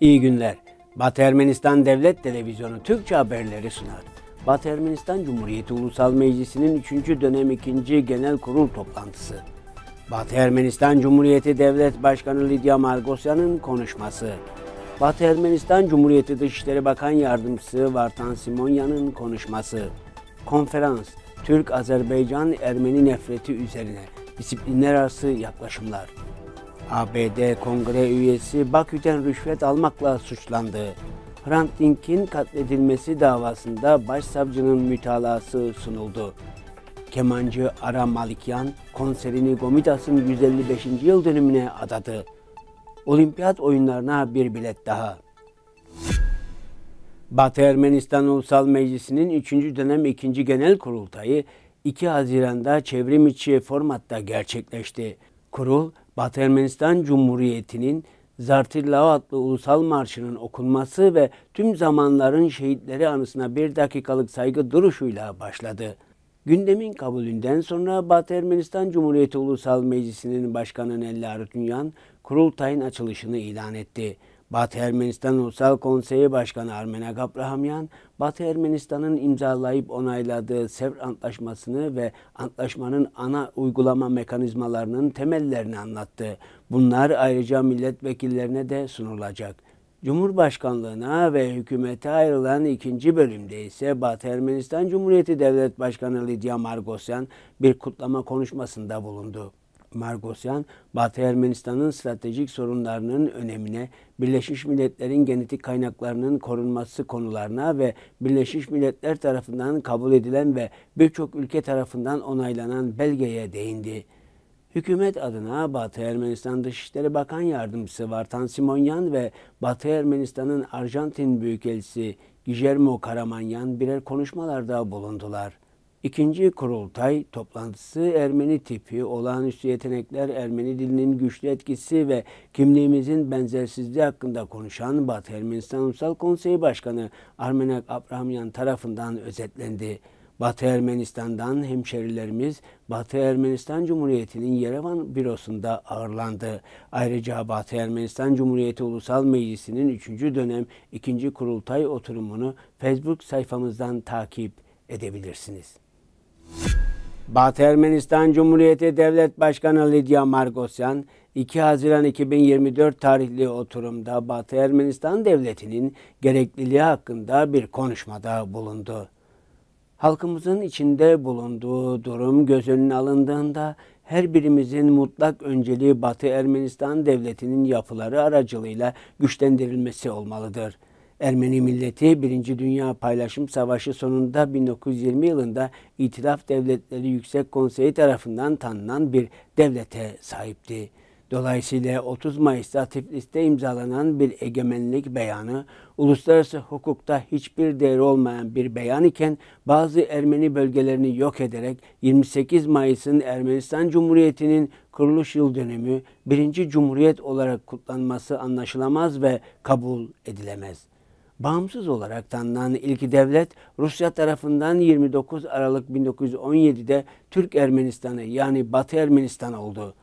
İyi günler. Batı Ermenistan Devlet Televizyonu Türkçe haberleri sunar. Batı Ermenistan Cumhuriyeti Ulusal Meclisi'nin 3. dönem 2. Genel Kurul toplantısı. Batı Ermenistan Cumhuriyeti Devlet Başkanı Lidya Margosyan'ın konuşması. Batı Ermenistan Cumhuriyeti Dışişleri Bakan Yardımcısı Vartan Simonyan'ın konuşması. Konferans Türk-Azerbaycan-Ermeni nefreti üzerine disiplinler arası yaklaşımlar. ABD kongre üyesi Bakü'den rüşvet almakla suçlandı. Hrant Dink'in katledilmesi davasında başsavcının mütalası sunuldu. Kemancı Ara Malikyan konserini Gomitas'ın 155. yıl dönümüne adadı. Olimpiyat oyunlarına bir bilet daha. Batı Ermenistan Ulusal Meclisi'nin 3. dönem 2. Genel Kurultayı 2 Haziran'da çevrim içi formatta gerçekleşti. Kurul, Batı Ermenistan Cumhuriyeti'nin Zartillao adlı ulusal marşının okunması ve tüm zamanların şehitleri anısına bir dakikalık saygı duruşuyla başladı. Gündemin kabulünden sonra Batı Ermenistan Cumhuriyeti Ulusal Meclisi'nin Başkanı Nelli Arutünyan kurultayın açılışını ilan etti. Batı Ermenistan Ulusal Konseyi Başkanı Armen Agabrahamyan, Batı Ermenistan'ın imzalayıp onayladığı Sevr Antlaşması'nı ve antlaşmanın ana uygulama mekanizmalarının temellerini anlattı. Bunlar ayrıca milletvekillerine de sunulacak.'' Cumhurbaşkanlığına ve hükümete ayrılan ikinci bölümde ise Batı Ermenistan Cumhuriyeti Devlet Başkanı Lidya Margosyan bir kutlama konuşmasında bulundu. Margosyan, Batı Ermenistan'ın stratejik sorunlarının önemine, Birleşmiş Milletler'in genetik kaynaklarının korunması konularına ve Birleşmiş Milletler tarafından kabul edilen ve birçok ülke tarafından onaylanan belgeye değindi. Hükümet adına Batı Ermenistan Dışişleri Bakan Yardımcısı Vartan Simonyan ve Batı Ermenistan'ın Arjantin Büyükelçisi Guillermo Karamanyan birer konuşmalarda bulundular. İkinci kurultay toplantısı Ermeni tipi, olağanüstü yetenekler, Ermeni dilinin güçlü etkisi ve kimliğimizin benzersizliği hakkında konuşan Batı Ermenistan Ulusal Konseyi Başkanı Armenak Abrahamyan tarafından özetlendi. Batı Ermenistan'dan hemşerilerimiz Batı Ermenistan Cumhuriyeti'nin Yerevan bürosunda ağırlandı. Ayrıca Batı Ermenistan Cumhuriyeti Ulusal Meclisi'nin 3. dönem 2. kurultay oturumunu Facebook sayfamızdan takip edebilirsiniz. Batı Ermenistan Cumhuriyeti Devlet Başkanı Lidya Margosyan, 2 Haziran 2024 tarihli oturumda Batı Ermenistan Devleti'nin gerekliliği hakkında bir konuşmada bulundu. Halkımızın içinde bulunduğu durum göz önüne alındığında her birimizin mutlak önceliği Batı Ermenistan Devleti'nin yapıları aracılığıyla güçlendirilmesi olmalıdır.'' Ermeni milleti Birinci Dünya Paylaşım Savaşı sonunda 1920 yılında İtilaf Devletleri Yüksek Konseyi tarafından tanınan bir devlete sahipti. Dolayısıyla 30 Mayıs'ta Tiflis'te imzalanan bir egemenlik beyanı, uluslararası hukukta hiçbir değeri olmayan bir beyan iken bazı Ermeni bölgelerini yok ederek 28 Mayıs'ın Ermenistan Cumhuriyeti'nin kuruluş yıl dönemi birinci cumhuriyet olarak kutlanması anlaşılamaz ve kabul edilemez bağımsız olarak yani ilk devlet Rusya tarafından 29 Aralık 1917'de Türk Ermenistan'ı yani Batı Ermenistan oldu.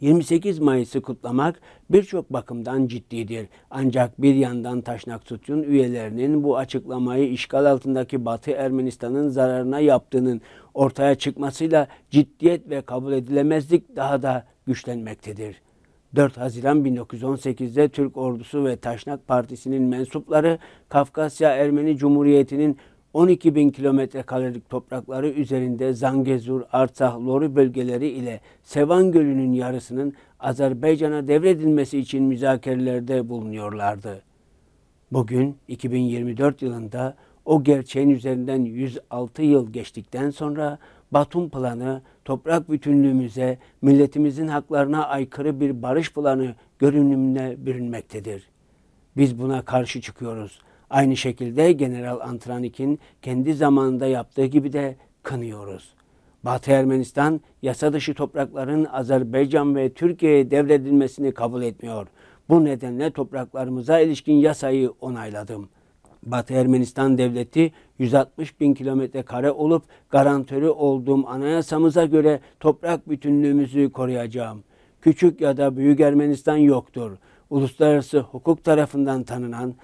28 Mayıs'ı kutlamak birçok bakımdan ciddidir. Ancak bir yandan Taşnak Sütyun üyelerinin bu açıklamayı işgal altındaki Batı Ermenistan'ın zararına yaptığının ortaya çıkmasıyla ciddiyet ve kabul edilemezlik daha da güçlenmektedir. 4 Haziran 1918'de Türk ordusu ve Taşnak Partisi'nin mensupları Kafkasya Ermeni Cumhuriyeti'nin 12 bin kilometre karelik toprakları üzerinde Zangezur, Artsah, Lori bölgeleri ile Sevan Gölü'nün yarısının Azerbaycan'a devredilmesi için müzakerelerde bulunuyorlardı. Bugün 2024 yılında o gerçeğin üzerinden 106 yıl geçtikten sonra Batum planı, toprak bütünlüğümüze, milletimizin haklarına aykırı bir barış planı görünümüne bürünmektedir. Biz buna karşı çıkıyoruz. Aynı şekilde General Antranik'in kendi zamanında yaptığı gibi de kınıyoruz. Batı Ermenistan yasa dışı toprakların Azerbaycan ve Türkiye'ye devredilmesini kabul etmiyor. Bu nedenle topraklarımıza ilişkin yasayı onayladım.'' Batı Ermenistan Devleti 160 bin kilometre kare olup garantörü olduğum anayasamıza göre toprak bütünlüğümüzü koruyacağım. Küçük ya da büyük Ermenistan yoktur. Uluslararası hukuk tarafından tanınan,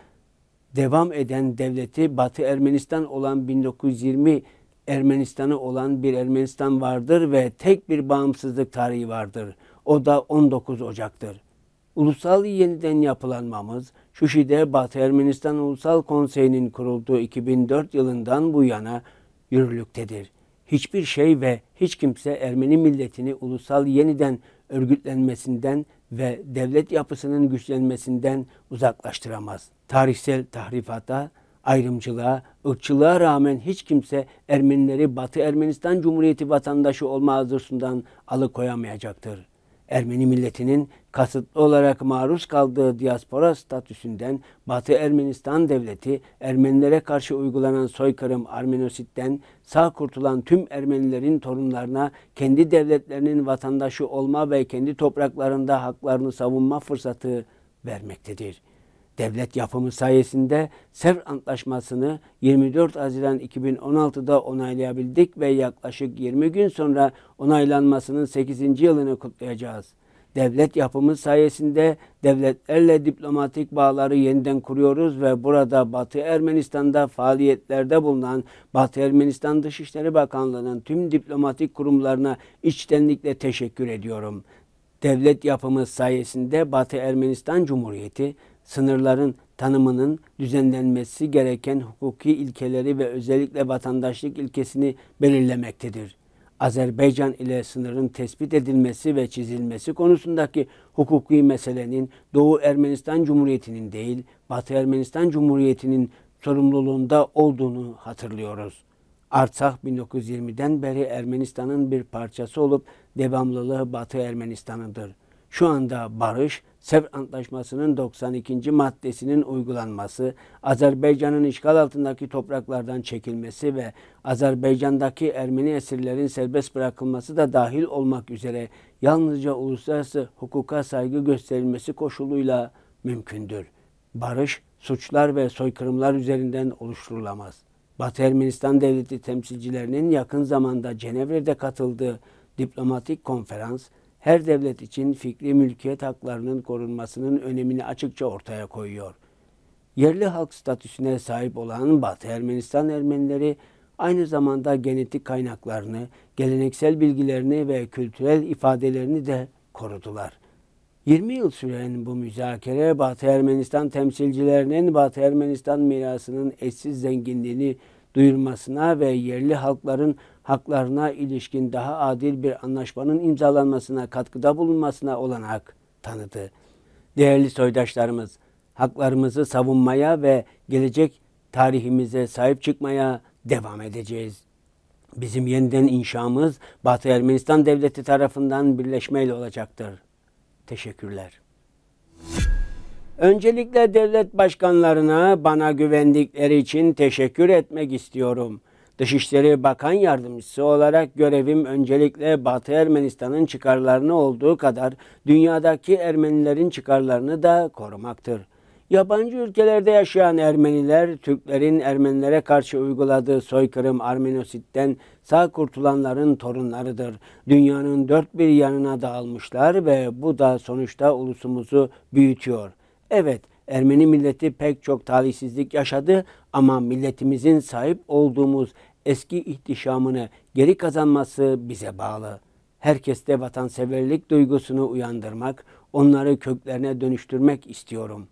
devam eden devleti Batı Ermenistan olan 1920 Ermenistan'ı olan bir Ermenistan vardır ve tek bir bağımsızlık tarihi vardır. O da 19 Ocak'tır ulusal yeniden yapılanmamız, Şuşi'de Batı Ermenistan Ulusal Konseyi'nin kurulduğu 2004 yılından bu yana yürürlüktedir. Hiçbir şey ve hiç kimse Ermeni milletini ulusal yeniden örgütlenmesinden ve devlet yapısının güçlenmesinden uzaklaştıramaz. Tarihsel tahrifata, ayrımcılığa, ırkçılığa rağmen hiç kimse Ermenileri Batı Ermenistan Cumhuriyeti vatandaşı olma arzusundan alıkoyamayacaktır. Ermeni milletinin kasıtlı olarak maruz kaldığı diaspora statüsünden Batı Ermenistan devleti Ermenilere karşı uygulanan soykırım Armenosit'ten sağ kurtulan tüm Ermenilerin torunlarına kendi devletlerinin vatandaşı olma ve kendi topraklarında haklarını savunma fırsatı vermektedir.'' devlet yapımı sayesinde Sevr Antlaşması'nı 24 Haziran 2016'da onaylayabildik ve yaklaşık 20 gün sonra onaylanmasının 8. yılını kutlayacağız. Devlet yapımı sayesinde devletlerle diplomatik bağları yeniden kuruyoruz ve burada Batı Ermenistan'da faaliyetlerde bulunan Batı Ermenistan Dışişleri Bakanlığı'nın tüm diplomatik kurumlarına içtenlikle teşekkür ediyorum devlet yapımı sayesinde Batı Ermenistan Cumhuriyeti sınırların tanımının düzenlenmesi gereken hukuki ilkeleri ve özellikle vatandaşlık ilkesini belirlemektedir. Azerbaycan ile sınırın tespit edilmesi ve çizilmesi konusundaki hukuki meselenin Doğu Ermenistan Cumhuriyeti'nin değil, Batı Ermenistan Cumhuriyeti'nin sorumluluğunda olduğunu hatırlıyoruz. Artsakh 1920'den beri Ermenistan'ın bir parçası olup devamlılığı Batı Ermenistan'ıdır şu anda barış, Sevr Antlaşması'nın 92. maddesinin uygulanması, Azerbaycan'ın işgal altındaki topraklardan çekilmesi ve Azerbaycan'daki Ermeni esirlerin serbest bırakılması da dahil olmak üzere yalnızca uluslararası hukuka saygı gösterilmesi koşuluyla mümkündür. Barış, suçlar ve soykırımlar üzerinden oluşturulamaz. Batı Ermenistan devleti temsilcilerinin yakın zamanda Cenevre'de katıldığı diplomatik konferans, her devlet için fikri mülkiyet haklarının korunmasının önemini açıkça ortaya koyuyor. Yerli halk statüsüne sahip olan Batı Ermenistan Ermenileri aynı zamanda genetik kaynaklarını, geleneksel bilgilerini ve kültürel ifadelerini de korudular. 20 yıl süren bu müzakere Batı Ermenistan temsilcilerinin Batı Ermenistan mirasının eşsiz zenginliğini duyurmasına ve yerli halkların haklarına ilişkin daha adil bir anlaşmanın imzalanmasına katkıda bulunmasına olanak tanıdı. Değerli soydaşlarımız, haklarımızı savunmaya ve gelecek tarihimize sahip çıkmaya devam edeceğiz. Bizim yeniden inşamız Batı Ermenistan Devleti tarafından birleşmeyle olacaktır. Teşekkürler. Öncelikle devlet başkanlarına bana güvendikleri için teşekkür etmek istiyorum.'' Dışişleri Bakan Yardımcısı olarak görevim öncelikle Batı Ermenistan'ın çıkarlarını olduğu kadar dünyadaki Ermenilerin çıkarlarını da korumaktır. Yabancı ülkelerde yaşayan Ermeniler, Türklerin Ermenilere karşı uyguladığı soykırım Arminosit'ten sağ kurtulanların torunlarıdır. Dünyanın dört bir yanına dağılmışlar ve bu da sonuçta ulusumuzu büyütüyor. Evet, Ermeni milleti pek çok talihsizlik yaşadı ama milletimizin sahip olduğumuz eski ihtişamını geri kazanması bize bağlı. Herkeste vatanseverlik duygusunu uyandırmak, onları köklerine dönüştürmek istiyorum.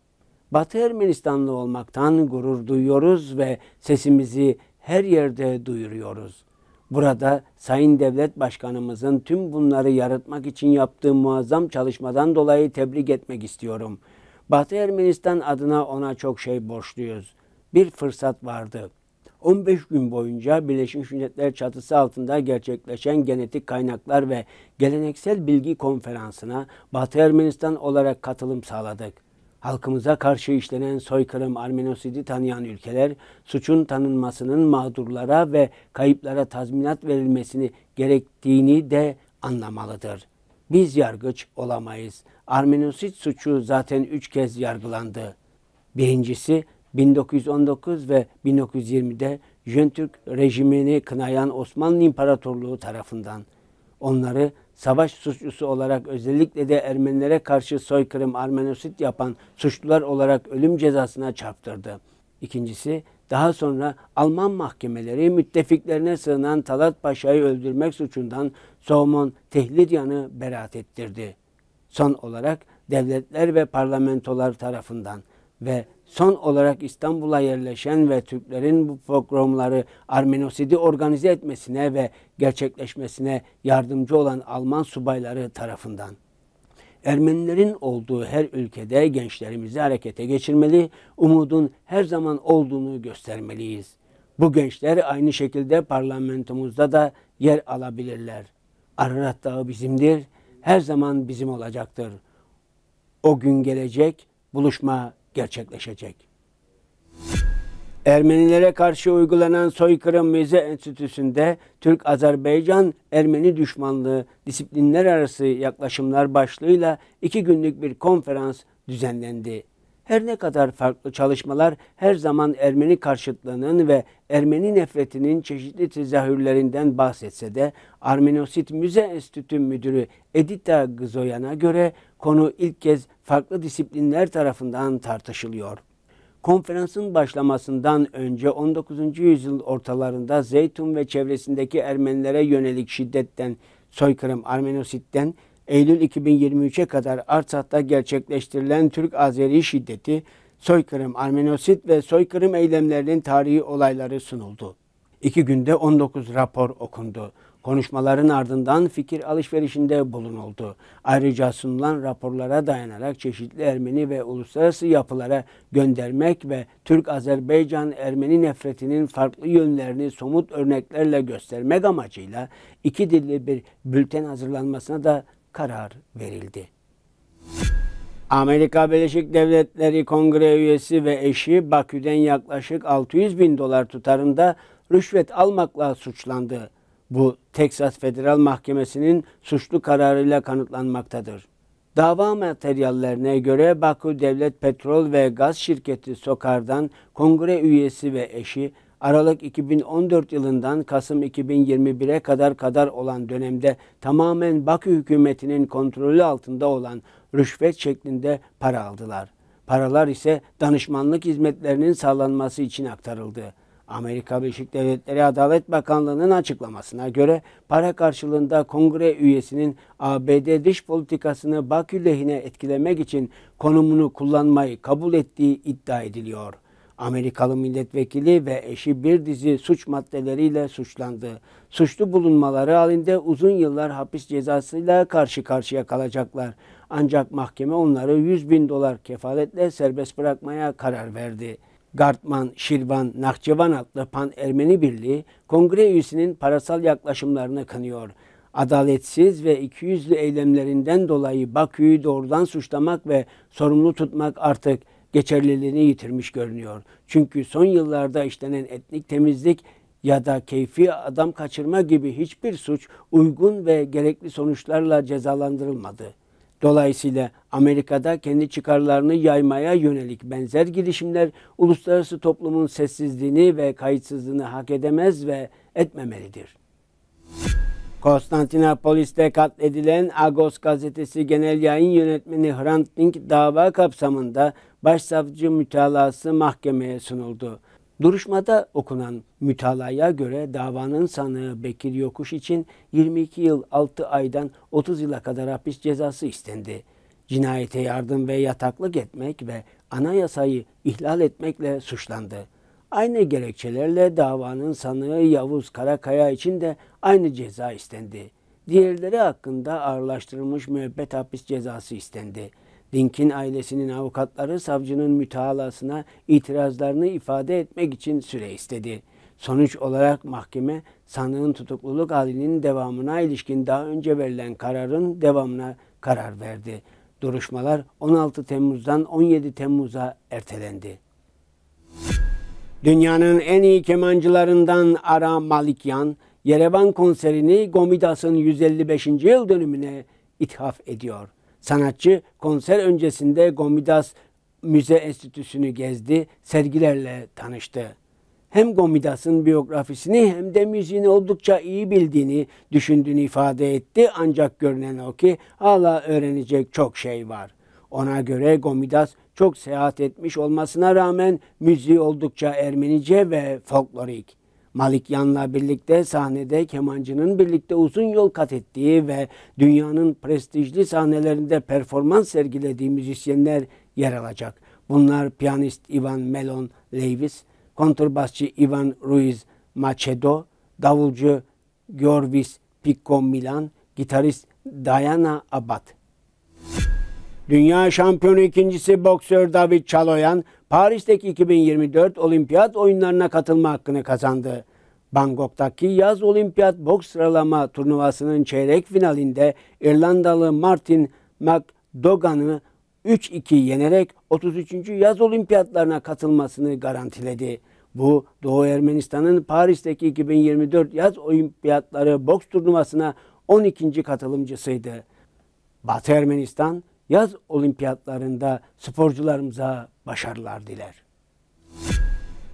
Batı Ermenistanlı olmaktan gurur duyuyoruz ve sesimizi her yerde duyuruyoruz. Burada Sayın Devlet Başkanımızın tüm bunları yaratmak için yaptığı muazzam çalışmadan dolayı tebrik etmek istiyorum. Batı Ermenistan adına ona çok şey borçluyuz. Bir fırsat vardı. 15 gün boyunca Birleşmiş Milletler çatısı altında gerçekleşen genetik kaynaklar ve geleneksel bilgi konferansına Batı Ermenistan olarak katılım sağladık. Halkımıza karşı işlenen soykırım Armenosidi tanıyan ülkeler suçun tanınmasının mağdurlara ve kayıplara tazminat verilmesini gerektiğini de anlamalıdır. Biz yargıç olamayız. Armenosit suçu zaten üç kez yargılandı. Birincisi 1919 ve 1920'de Jöntürk rejimini kınayan Osmanlı İmparatorluğu tarafından onları savaş suçlusu olarak özellikle de Ermenilere karşı soykırım Armenosit yapan suçlular olarak ölüm cezasına çarptırdı. İkincisi daha sonra Alman mahkemeleri müttefiklerine sığınan Talat Paşa'yı öldürmek suçundan Soğumon Tehlidyan'ı beraat ettirdi. Son olarak devletler ve parlamentolar tarafından ve son olarak İstanbul'a yerleşen ve Türklerin bu programları Armenosidi organize etmesine ve gerçekleşmesine yardımcı olan Alman subayları tarafından. Ermenilerin olduğu her ülkede gençlerimizi harekete geçirmeli, umudun her zaman olduğunu göstermeliyiz. Bu gençler aynı şekilde parlamentomuzda da yer alabilirler. Ararat Dağı bizimdir, her zaman bizim olacaktır. O gün gelecek, buluşma gerçekleşecek. Ermenilere karşı uygulanan soykırım müze enstitüsünde Türk-Azerbaycan Ermeni düşmanlığı disiplinler arası yaklaşımlar başlığıyla iki günlük bir konferans düzenlendi. Her ne kadar farklı çalışmalar her zaman Ermeni karşıtlığının ve Ermeni nefretinin çeşitli tezahürlerinden bahsetse de Armenosit Müze Enstitü Müdürü Edita Gzoyan'a göre konu ilk kez farklı disiplinler tarafından tartışılıyor. Konferansın başlamasından önce 19. yüzyıl ortalarında Zeytun ve çevresindeki Ermenilere yönelik şiddetten, soykırım Armenosit'ten, Eylül 2023'e kadar Artsat'ta gerçekleştirilen Türk-Azeri şiddeti, soykırım, Armenosit ve soykırım eylemlerinin tarihi olayları sunuldu. İki günde 19 rapor okundu. Konuşmaların ardından fikir alışverişinde bulunuldu. Ayrıca sunulan raporlara dayanarak çeşitli Ermeni ve uluslararası yapılara göndermek ve Türk-Azerbaycan-Ermeni nefretinin farklı yönlerini somut örneklerle göstermek amacıyla iki dilli bir bülten hazırlanmasına da karar verildi. Amerika Birleşik Devletleri Kongre üyesi ve eşi Bakü'den yaklaşık 600 bin dolar tutarında rüşvet almakla suçlandı. Bu Teksas Federal Mahkemesi'nin suçlu kararıyla kanıtlanmaktadır. Dava materyallerine göre Bakü Devlet Petrol ve Gaz Şirketi Sokar'dan kongre üyesi ve eşi Aralık 2014 yılından Kasım 2021'e kadar kadar olan dönemde tamamen Bakü hükümetinin kontrolü altında olan rüşvet şeklinde para aldılar. Paralar ise danışmanlık hizmetlerinin sağlanması için aktarıldı. Amerika Birleşik Devletleri Adalet Bakanlığı'nın açıklamasına göre para karşılığında kongre üyesinin ABD dış politikasını Bakü lehine etkilemek için konumunu kullanmayı kabul ettiği iddia ediliyor.'' Amerikalı milletvekili ve eşi bir dizi suç maddeleriyle suçlandı. Suçlu bulunmaları halinde uzun yıllar hapis cezasıyla karşı karşıya kalacaklar. Ancak mahkeme onları 100 bin dolar kefaletle serbest bırakmaya karar verdi. Gartman, Şirvan, Nakçıvan adlı Pan-Ermeni Birliği kongre üyesinin parasal yaklaşımlarını kınıyor adaletsiz ve ikiyüzlü eylemlerinden dolayı Bakü'yü doğrudan suçlamak ve sorumlu tutmak artık geçerliliğini yitirmiş görünüyor. Çünkü son yıllarda işlenen etnik temizlik ya da keyfi adam kaçırma gibi hiçbir suç uygun ve gerekli sonuçlarla cezalandırılmadı. Dolayısıyla Amerika'da kendi çıkarlarını yaymaya yönelik benzer girişimler uluslararası toplumun sessizliğini ve kayıtsızlığını hak edemez ve etmemelidir. Konstantinopolis'te katledilen Agos gazetesi genel yayın yönetmeni Hrant Dink dava kapsamında başsavcı mütalası mahkemeye sunuldu. Duruşmada okunan mütalaya göre davanın sanığı Bekir Yokuş için 22 yıl 6 aydan 30 yıla kadar hapis cezası istendi. Cinayete yardım ve yataklık etmek ve anayasayı ihlal etmekle suçlandı. Aynı gerekçelerle davanın sanığı Yavuz Karakaya için de aynı ceza istendi. Diğerleri hakkında ağırlaştırılmış müebbet hapis cezası istendi. Dink'in ailesinin avukatları savcının mütalasına itirazlarını ifade etmek için süre istedi. Sonuç olarak mahkeme sanığın tutukluluk halinin devamına ilişkin daha önce verilen kararın devamına karar verdi. Duruşmalar 16 Temmuz'dan 17 Temmuz'a ertelendi. Dünyanın en iyi kemancılarından Ara Malikyan, Yerevan konserini Gomidas'ın 155. yıl dönümüne ithaf ediyor. Sanatçı konser öncesinde Gomidas Müze Enstitüsü'nü gezdi, sergilerle tanıştı. Hem Gomidas'ın biyografisini hem de müziğini oldukça iyi bildiğini, düşündüğünü ifade etti ancak görünen o ki hala öğrenecek çok şey var. Ona göre Gomidas çok seyahat etmiş olmasına rağmen müziği oldukça Ermenice ve folklorik. Malikyan'la birlikte sahnede kemancının birlikte uzun yol kat ettiği ve dünyanın prestijli sahnelerinde performans sergilediği müzisyenler yer alacak. Bunlar piyanist Ivan Melon Levis, kontrbasçı Ivan Ruiz Macedo, davulcu Gorvis Pico Milan, gitarist Diana Abad. Dünya şampiyonu ikincisi boksör David Çaloyan, Paris'teki 2024 olimpiyat oyunlarına katılma hakkını kazandı. Bangkok'taki yaz olimpiyat boks sıralama turnuvasının çeyrek finalinde İrlandalı Martin McDogan'ı 3-2 yenerek 33. yaz olimpiyatlarına katılmasını garantiledi. Bu Doğu Ermenistan'ın Paris'teki 2024 yaz olimpiyatları boks turnuvasına 12. katılımcısıydı. Batı Ermenistan yaz olimpiyatlarında sporcularımıza başarılar diler.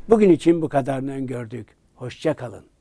Bugün için bu kadarını öngördük. Hoşça kalın.